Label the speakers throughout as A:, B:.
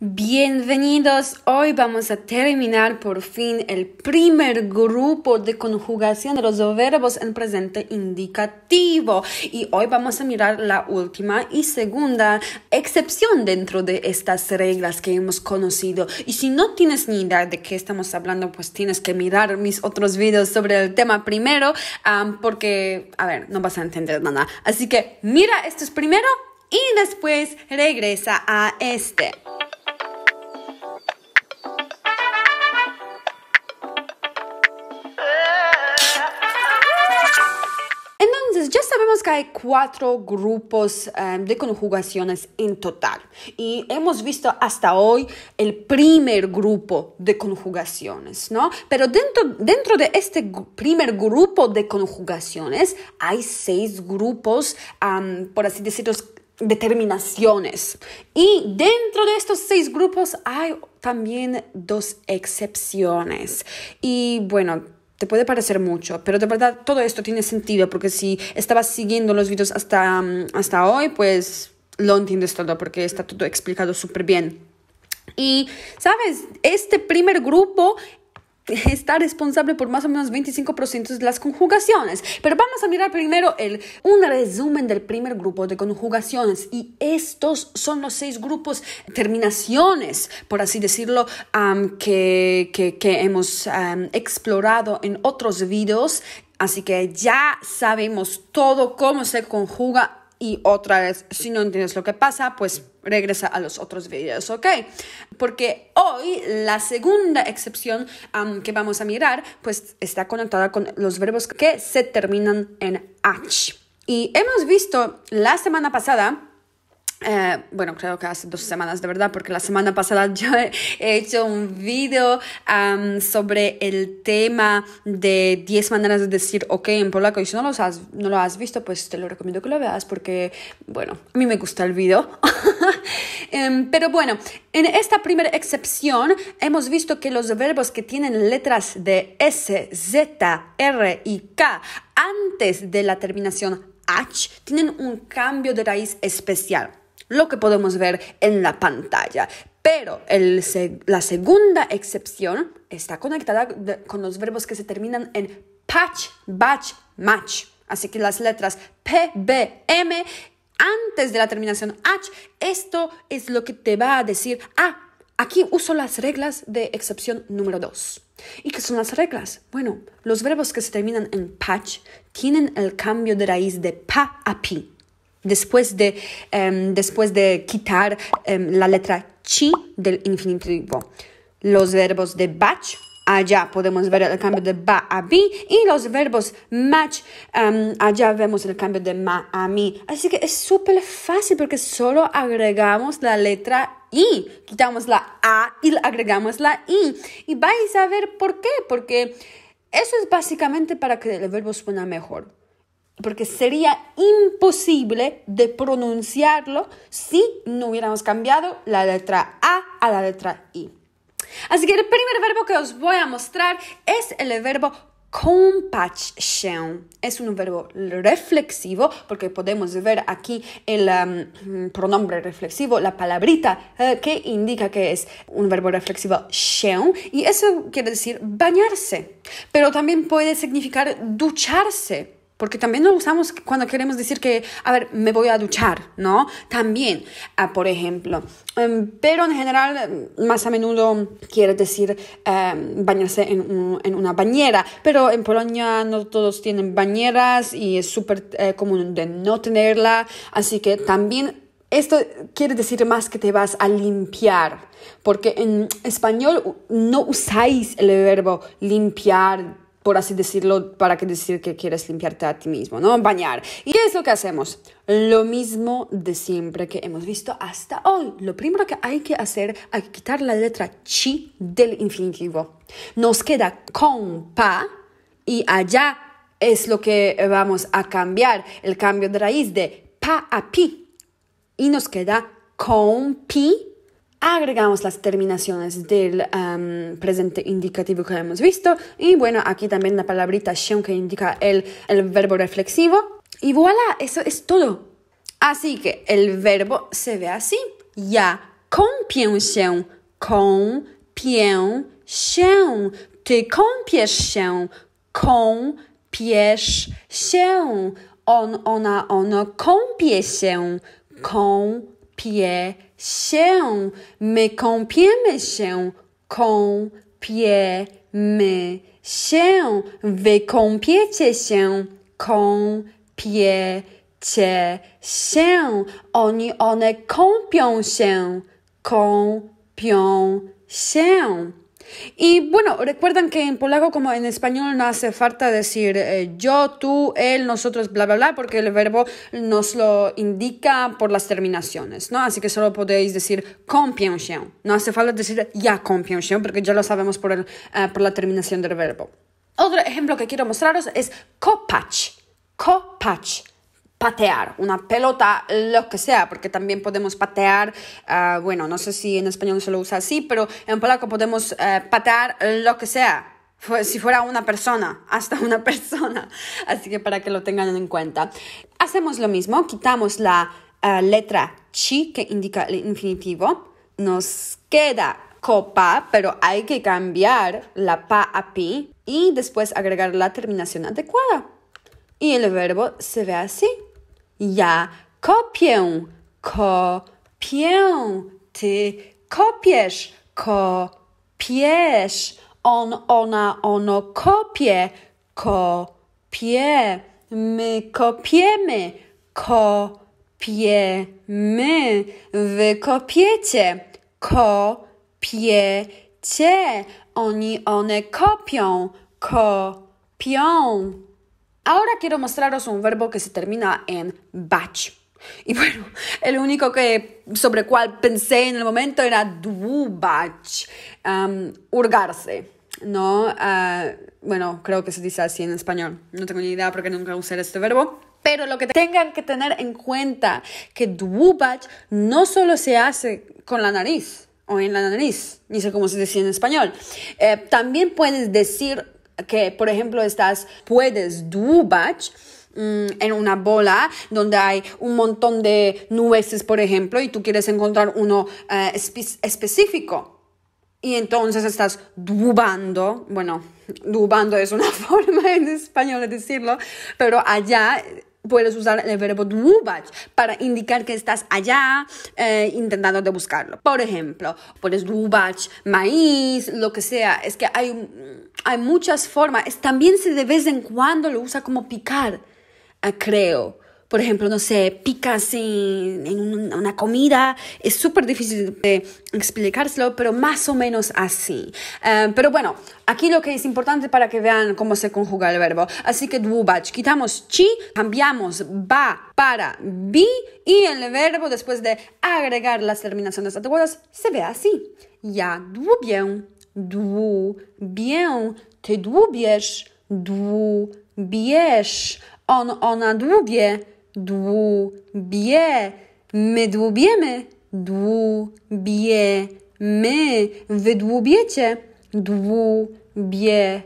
A: Bienvenidos, hoy vamos a terminar por fin el primer grupo de conjugación de los verbos en presente indicativo y hoy vamos a mirar la última y segunda excepción dentro de estas reglas que hemos conocido y si no tienes ni idea de qué estamos hablando pues tienes que mirar mis otros videos sobre el tema primero porque a ver no vas a entender nada así que mira estos primero y después regresa a este. cuatro grupos em, de conjugaciones en total y hemos visto hasta hoy el primer grupo de conjugaciones, ¿no? Pero dentro, dentro de este primer grupo de conjugaciones hay seis grupos, por así decirlo, determinaciones. Y dentro de estos seis grupos hay también dos excepciones. Y bueno, te puede parecer mucho, pero de verdad todo esto tiene sentido porque si estabas siguiendo los vídeos hasta, mm, hasta hoy, pues lo entiendes todo porque está todo explicado súper bien. Y, ¿sabes? Este primer grupo está responsable por más o menos 25% de las conjugaciones. Pero vamos a mirar primero el, un resumen del primer grupo de conjugaciones. Y estos son los seis grupos, terminaciones, por así decirlo, que, hemos explorado en otros videos. Así que ya sabemos todo cómo se conjuga y otra vez, si no entiendes lo que pasa, pues regresa a los otros videos, ¿ok? Porque hoy la segunda excepción que vamos a mirar, pues está conectada con los verbos que se terminan en H. Y hemos visto la semana pasada eh, bueno, creo que hace dos semanas de verdad, porque la semana pasada yo he hecho un video sobre el tema de 10 maneras de decir ok en polaco. Y si no, has, no lo has visto, pues te lo recomiendo que lo veas porque, bueno, a mí me gusta el video. Em, pero bueno, en esta primera excepción hemos visto que los verbos que tienen letras de S, Z, R y K antes de la terminación H tienen un cambio de raíz especial lo que podemos ver en la pantalla. Pero la segunda excepción está conectada con los verbos que se terminan en patch, batch, match. Así que las letras P, B, M antes de la terminación H, esto es lo que te va a decir, ah, aquí uso las reglas de excepción número 2. ¿Y qué son las reglas? Bueno, los verbos que se terminan en patch tienen el cambio de raíz de pa a pi. Em, después de, quitar em, la letra chi del infinitivo. Los verbos de batch, allá podemos ver el cambio de ba a bi, y los verbos match, em, allá vemos el cambio de ma a mi. Así que es súper fácil porque solo agregamos la letra i, quitamos la a y agregamos la i. Y vais a ver por qué, porque eso es básicamente para que el verbo suena mejor porque sería imposible de pronunciarlo si no hubiéramos cambiado la letra A a la letra I. Así que el primer verbo que os voy a mostrar es el verbo compassion. Es un verbo reflexivo porque podemos ver aquí el um, pronombre reflexivo, la palabrita eh, que indica que es un verbo reflexivo y eso quiere decir bañarse, pero también puede significar ducharse porque también lo usamos cuando queremos decir que, a ver, me voy a duchar, ¿no? También, ah, por ejemplo. Em, pero en general, em, más a menudo quiere decir em, bañarse en, una bañera. Pero en Polonia no todos tienen bañeras y es súper eh, común de no tenerla. Así que también esto quiere decir más que te vas a limpiar. Porque en español no usáis el verbo limpiar por así decirlo, para que decir que quieres limpiarte a ti mismo, ¿no? Bañar. ¿Y qué es lo que hacemos? Lo mismo de siempre que hemos visto hasta hoy. Lo primero que hay que hacer, hay quitar la letra chi del infinitivo. Nos queda con pa y allá es lo que vamos a cambiar, el cambio de raíz de pa a pi. Y nos queda con pi agregamos las terminaciones del presente indicativo que hemos visto y bueno, aquí también la palabrita que indica el, verbo reflexivo y voilà, eso es todo. Así que el verbo se ve así, ya con con te Te te con con con xion on, ona, ono con con się, my kąpiemy się, kąpiemy się, wy kąpiecie się, kąpiecie się, oni, one kąpią się, kąpią się. Y bueno, recuerdan que en polaco como en español no hace falta decir eh, yo, tú, él, nosotros, bla, bla, bla, porque el verbo nos lo indica por las terminaciones, ¿no? Así que solo podéis decir compię No hace falta decir ya compię porque ya lo sabemos por, eh, por la terminación del verbo. Otro ejemplo que quiero mostraros es kopać. Kopać patear, una pelota, lo que sea, porque también podemos patear, ah, bueno, no sé si en español se lo usa así, pero en polaco podemos eh, patear lo que sea, si fuera una persona, hasta una persona, así que para que lo tengan en cuenta. Hacemos lo mismo, quitamos la ah, letra chi que indica el infinitivo, nos queda copa, pero hay que cambiar la pa a pi y después agregar la terminación adecuada. Y el verbo se ve así. Ja kopię, kopię, ty kopiesz, kopiesz. On, ona, ono kopie, kopie. My kopiemy, kopiemy. Wy kopiecie, kopiecie. Oni, one kopią, kopią. Ahora quiero mostraros un verbo que se termina en bach. Y bueno, el único que, sobre cual pensé en el momento era dubach, um, hurgarse, ¿no? Ah, bueno, creo que se dice así en español. No tengo ni idea porque nunca usé este verbo. Pero lo que tengan que tener en cuenta que dubach no solo se hace con la nariz o en la nariz, ni sé cómo se decía en español. Eh, también puedes decir que, por ejemplo, estás, puedes dubach mm, en una bola donde hay un montón de nueces, por ejemplo, y tú quieres encontrar uno eh, específico. Y entonces estás dubando, bueno, dubando es una forma en español de decirlo, pero allá puedes usar el verbo dwubać para indicar que estás allá eh, intentando de buscarlo. Por ejemplo, puedes dwubać maíz, lo que sea. Es que hay, hay muchas formas. también se de vez en cuando lo usa como picar, eh, creo por ejemplo, no sé, picas en, una comida, es súper difícil de explicárselo, pero más o menos así. Eh, pero bueno, aquí lo que es importante para que vean cómo se conjuga el verbo. Así que dwubach, quitamos chi, cambiamos ba para bi y el verbo después de agregar las terminaciones adecuadas se ve así. Ya bien, te te dłubiesz, dłubiesz, on, ona dwubie Dú-bie. my dłubiemy, me. wy dłubiecie, dłubiecie,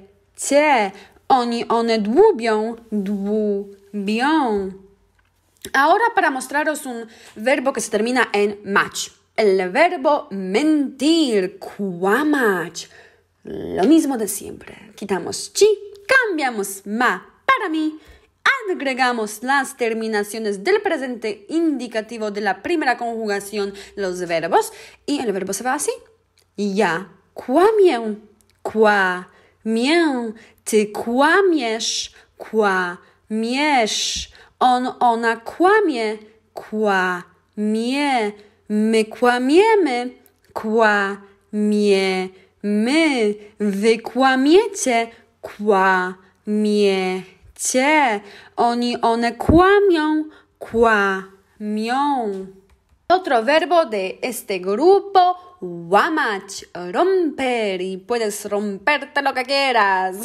A: oni, one dłubią, dłubią. Ahora para mostraros un verbo que se termina en match. El verbo mentir, match. Lo mismo de siempre. Quitamos chi, cambiamos ma para mí agregamos las terminaciones del presente indicativo de la primera conjugación, los verbos, y el verbo se va así. ya Qua kłamię, ty kwa quamie. on, ona Me me, my me me. wy Kwa mie. Che, Oni, one kłamią, Otro verbo de este grupo, wamach romper. Y puedes romperte lo que quieras.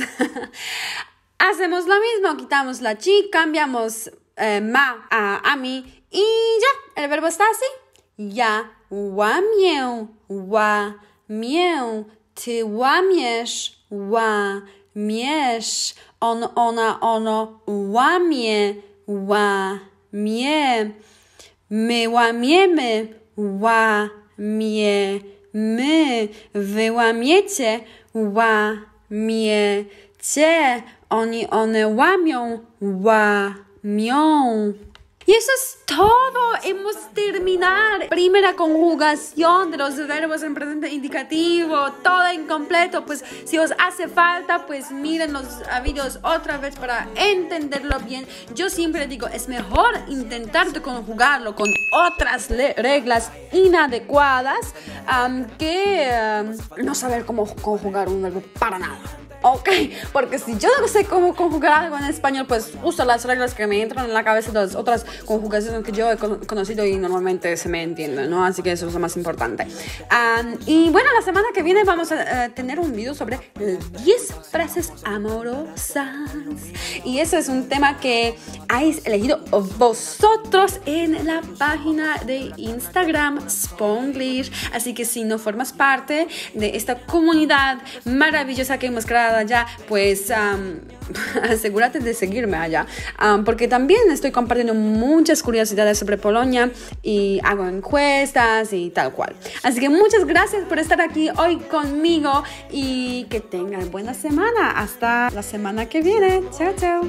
A: Hacemos lo mismo, quitamos la chi, cambiamos eh, ma a ami y ya, el verbo está así. Ya, łamię, łamię, ty łamiesz, łamiesz. miesz on, ona, ono łamie, łamie. My łamiemy, łamie. My wyłamiecie, łamiecie. Oni, one łamią, łamią. Y eso es todo. Hemos terminado. Primera conjugación de los verbos en presente indicativo. Todo incompleto. Pues si os hace falta, pues miren los vídeos otra vez para entenderlo bien. Yo siempre digo, es mejor intentar conjugarlo con otras reglas inadecuadas que no saber cómo conjugar un verbo para nada ok, porque si yo no sé cómo conjugar algo en español, pues uso las reglas que me entran en la cabeza de las otras conjugaciones que yo he conocido y normalmente se me entiende, ¿no? Así que eso es lo más importante. y bueno, la semana que viene vamos a eh, tener un video sobre 10 eh, frases amorosas. Y eso es un tema que habéis elegido vosotros en la página de Instagram Sponglish. Así que si no formas parte de esta comunidad maravillosa que hemos creado, allá, pues asegúrate de seguirme allá, porque también estoy compartiendo muchas curiosidades sobre Polonia y hago encuestas y tal cual. Así que muchas gracias por estar aquí hoy conmigo y que tengan buena semana. Hasta la semana que viene. Chao, chao.